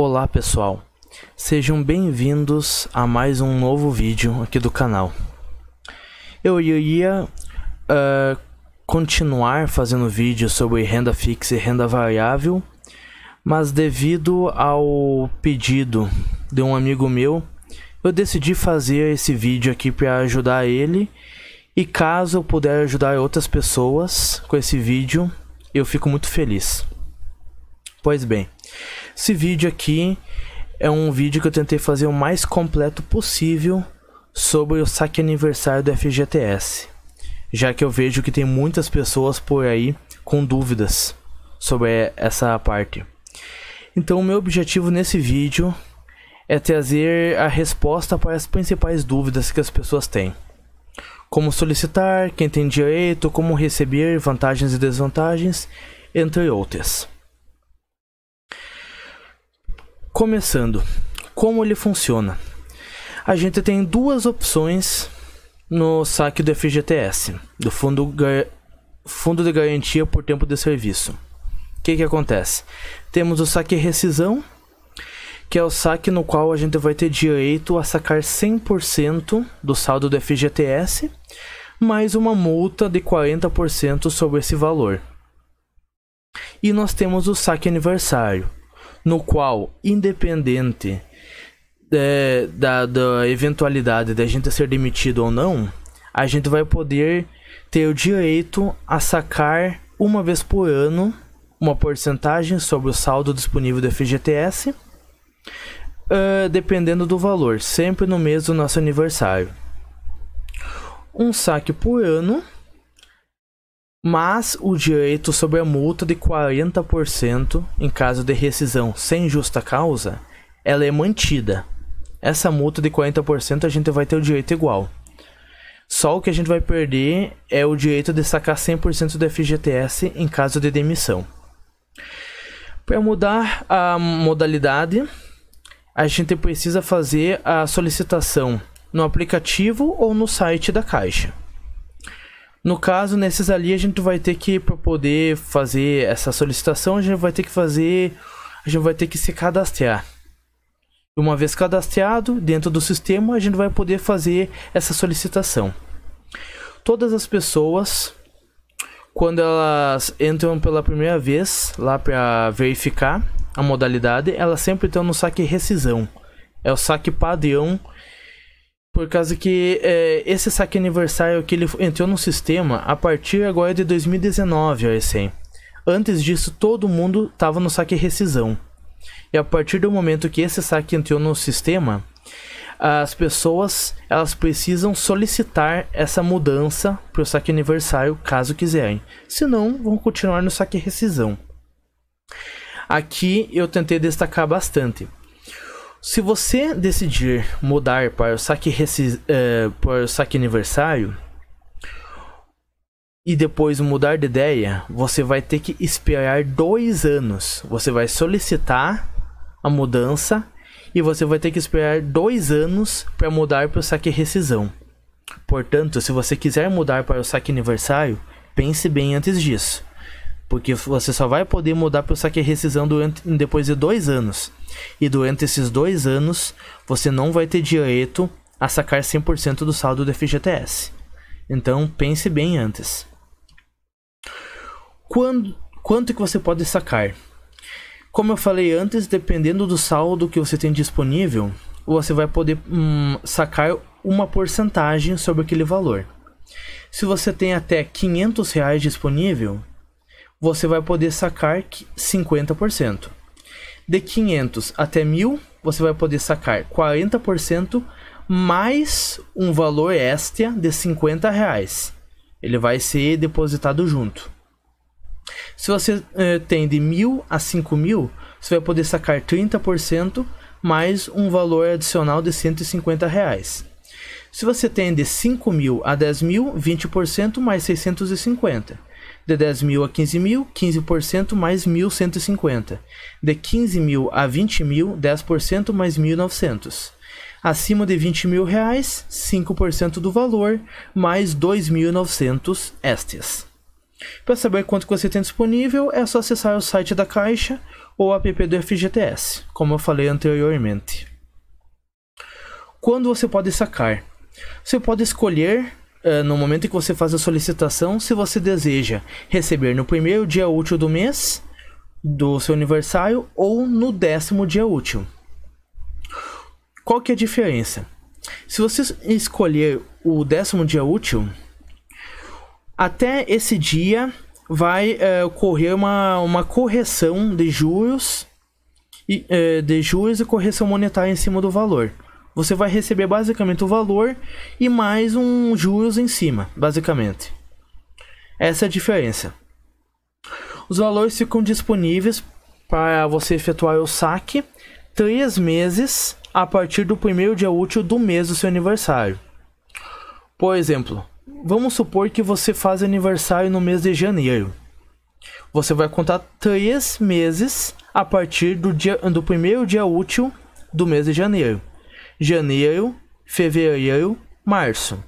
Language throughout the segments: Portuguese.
Olá pessoal, sejam bem-vindos a mais um novo vídeo aqui do canal. Eu iria uh, continuar fazendo vídeo sobre renda fixa e renda variável, mas devido ao pedido de um amigo meu, eu decidi fazer esse vídeo aqui para ajudar ele. E caso eu puder ajudar outras pessoas com esse vídeo, eu fico muito feliz. Pois bem. Esse vídeo aqui é um vídeo que eu tentei fazer o mais completo possível sobre o saque aniversário do FGTS, já que eu vejo que tem muitas pessoas por aí com dúvidas sobre essa parte. Então, o meu objetivo nesse vídeo é trazer a resposta para as principais dúvidas que as pessoas têm. Como solicitar, quem tem direito, como receber vantagens e desvantagens, entre outras. Começando, como ele funciona? A gente tem duas opções no saque do FGTS, do Fundo, Gar... Fundo de Garantia por Tempo de Serviço. O que, que acontece? Temos o saque rescisão, que é o saque no qual a gente vai ter direito a sacar 100% do saldo do FGTS, mais uma multa de 40% sobre esse valor. E nós temos o saque aniversário, no qual, independente é, da, da eventualidade da gente ser demitido ou não, a gente vai poder ter o direito a sacar uma vez por ano uma porcentagem sobre o saldo disponível do FGTS, uh, é, dependendo do valor, sempre no mês do nosso aniversário. Um saque por ano mas o direito sobre a multa de 40% em caso de rescisão sem justa causa, ela é mantida. Essa multa de 40% a gente vai ter o direito igual. Só o que a gente vai perder é o direito de sacar 100% do FGTS em caso de demissão. Para mudar a modalidade, a gente precisa fazer a solicitação no aplicativo ou no site da Caixa. No caso, nesses ali, a gente vai ter que, para poder fazer essa solicitação, a gente vai ter que fazer, a gente vai ter que se cadastrar. Uma vez cadastrado dentro do sistema, a gente vai poder fazer essa solicitação. Todas as pessoas, quando elas entram pela primeira vez lá para verificar a modalidade, elas sempre estão no saque rescisão. É o saque padrão por causa que é, esse saque aniversário que ele entrou no sistema a partir agora de 2019, assim. Antes disso, todo mundo tava no saque rescisão. E a partir do momento que esse saque entrou no sistema, as pessoas elas precisam solicitar essa mudança para o saque aniversário caso quiserem. Senão, vão continuar no saque rescisão. Aqui eu tentei destacar bastante. Se você decidir mudar para o saque, é, para o saque aniversário e depois mudar de ideia, você vai ter que esperar dois anos. Você vai solicitar a mudança e você vai ter que esperar dois anos para mudar para o saque rescisão. Portanto, se você quiser mudar para o saque aniversário, pense bem antes disso. Porque você só vai poder mudar para o saque rescisão durante, depois de dois anos. E durante esses dois anos, você não vai ter direito a sacar 100% do saldo do FGTS. Então pense bem antes. Quando, quanto que você pode sacar? Como eu falei antes, dependendo do saldo que você tem disponível, você vai poder hum, sacar uma porcentagem sobre aquele valor. Se você tem até 500 reais disponível, você vai poder sacar 50%. De 500 até 1000, você vai poder sacar 40% mais um valor extra de 50 reais. Ele vai ser depositado junto. Se você eh, tem de 1000 a 5000, você vai poder sacar 30% mais um valor adicional de 150 reais. Se você tem de 5 mil a 10 mil, 20% mais 650 de 10 mil a 15 mil, 15% mais 1.150. De 15 mil a 20 mil, 10% mais 1.900. Acima de 20 mil reais, 5% do valor, mais 2.900 estes. Para saber quanto você tem disponível, é só acessar o site da Caixa ou o app do FGTS, como eu falei anteriormente. Quando você pode sacar? Você pode escolher eh, no momento em que você faz a solicitação, se você deseja receber no primeiro dia útil do mês do seu aniversário ou no décimo dia útil. Qual que é a diferença? Se você escolher o décimo dia útil, até esse dia vai é, ocorrer uma, uma correção de juros e é, de juros e correção monetária em cima do valor você vai receber basicamente o valor e mais um juros em cima, basicamente. Essa é a diferença. Os valores ficam disponíveis para você efetuar o saque três meses a partir do primeiro dia útil do mês do seu aniversário. Por exemplo, vamos supor que você faz aniversário no mês de janeiro. Você vai contar três meses a partir do, dia, do primeiro dia útil do mês de janeiro janeiro, fevereiro, março.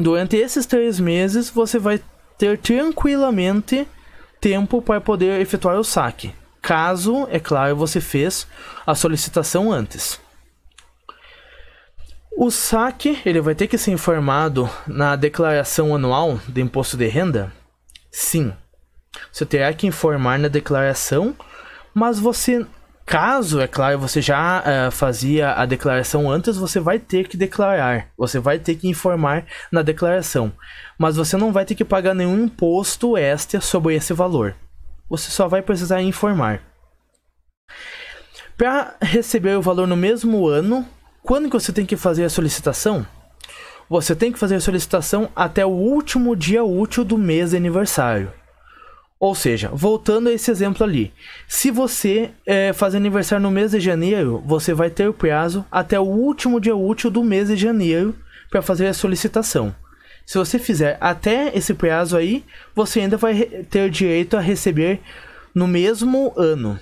Durante esses três meses, você vai ter tranquilamente tempo para poder efetuar o saque, caso, é claro, você fez a solicitação antes. O saque ele vai ter que ser informado na declaração anual do imposto de renda? Sim. Você terá que informar na declaração, mas você Caso, é claro, você já uh, fazia a declaração antes, você vai ter que declarar, você vai ter que informar na declaração, mas você não vai ter que pagar nenhum imposto extra sobre esse valor. Você só vai precisar informar. Para receber o valor no mesmo ano, quando que você tem que fazer a solicitação? Você tem que fazer a solicitação até o último dia útil do mês de aniversário. Ou seja, voltando a esse exemplo ali, se você é, fazer aniversário no mês de janeiro, você vai ter o prazo até o último dia útil do mês de janeiro para fazer a solicitação. Se você fizer até esse prazo aí, você ainda vai ter direito a receber no mesmo ano,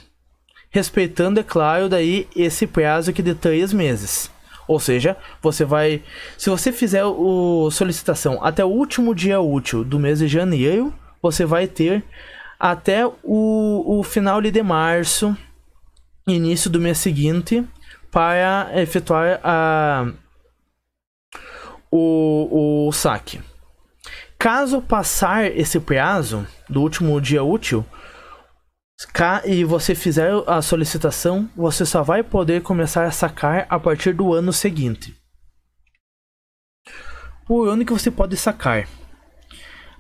respeitando, é claro, daí esse prazo que de três meses. Ou seja, você vai, se você fizer a solicitação até o último dia útil do mês de janeiro você vai ter até o, o final de março, início do mês seguinte, para efetuar a, o, o saque. Caso passar esse prazo do último dia útil e você fizer a solicitação, você só vai poder começar a sacar a partir do ano seguinte. O ano que você pode sacar.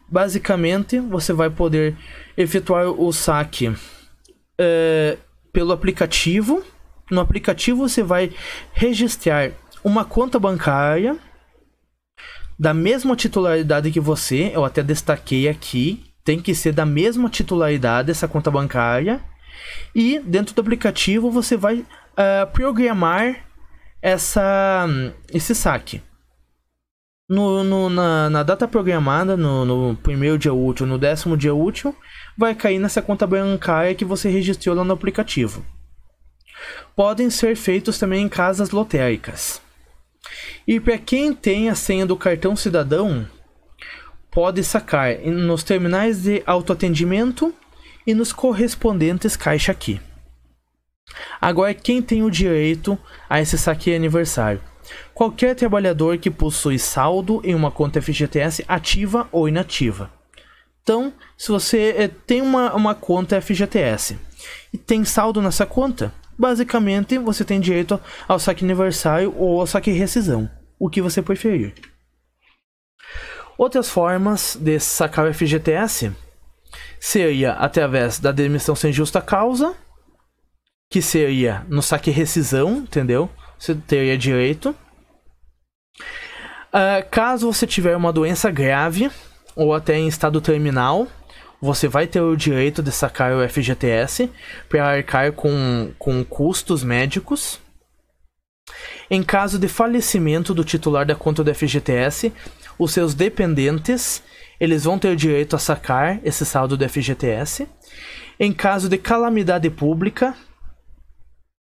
Basicamente, você vai poder efetuar o saque é, pelo aplicativo. No aplicativo, você vai registrar uma conta bancária da mesma titularidade que você. Eu até destaquei aqui. Tem que ser da mesma titularidade essa conta bancária. E dentro do aplicativo, você vai uh, programar essa, hum, esse saque no, no na, na, data programada, no, no, primeiro dia útil, no décimo dia útil, vai cair nessa conta bancária que você registrou lá no aplicativo. Podem ser feitos também em casas lotéricas. E para quem tem a senha do cartão cidadão, pode sacar nos terminais de autoatendimento e nos correspondentes caixa aqui. Agora, quem tem o direito a esse saque aniversário? Qualquer trabalhador que possui saldo em uma conta FGTS ativa ou inativa. Então, se você eh, tem uma, uma conta FGTS e tem saldo nessa conta, basicamente você tem direito ao saque aniversário ou ao saque rescisão, o que você preferir. Outras formas de sacar o FGTS seria através da demissão sem justa causa, que seria no saque rescisão, entendeu? você teria direito. Uh, caso você tiver uma doença grave ou até em estado terminal, você vai ter o direito de sacar o FGTS para arcar com, com custos médicos. Em caso de falecimento do titular da conta do FGTS, os seus dependentes eles vão ter o direito a sacar esse saldo do FGTS. Em caso de calamidade pública,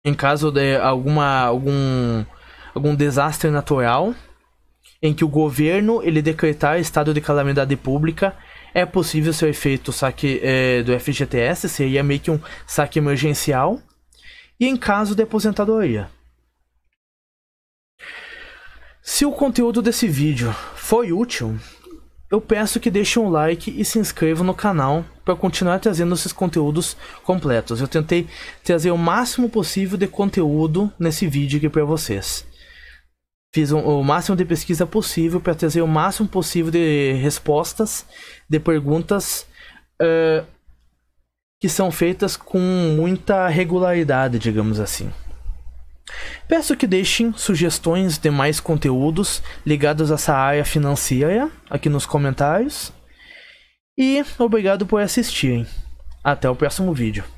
em caso de alguma algum algum desastre natural em que o governo ele decretar estado de calamidade pública é possível ser feito o saque é, do FGTS seria meio que um saque emergencial e em caso de aposentadoria se o conteúdo desse vídeo foi útil eu peço que deixe um like e se inscreva no canal para continuar trazendo esses conteúdos completos. Eu tentei trazer o máximo possível de conteúdo nesse vídeo aqui para vocês. Fiz o máximo de pesquisa possível para trazer o máximo possível de respostas, de perguntas uh, que são feitas com muita regularidade, digamos assim. Peço que deixem sugestões de mais conteúdos ligados a essa área financeira aqui nos comentários. E obrigado por assistirem. Até o próximo vídeo.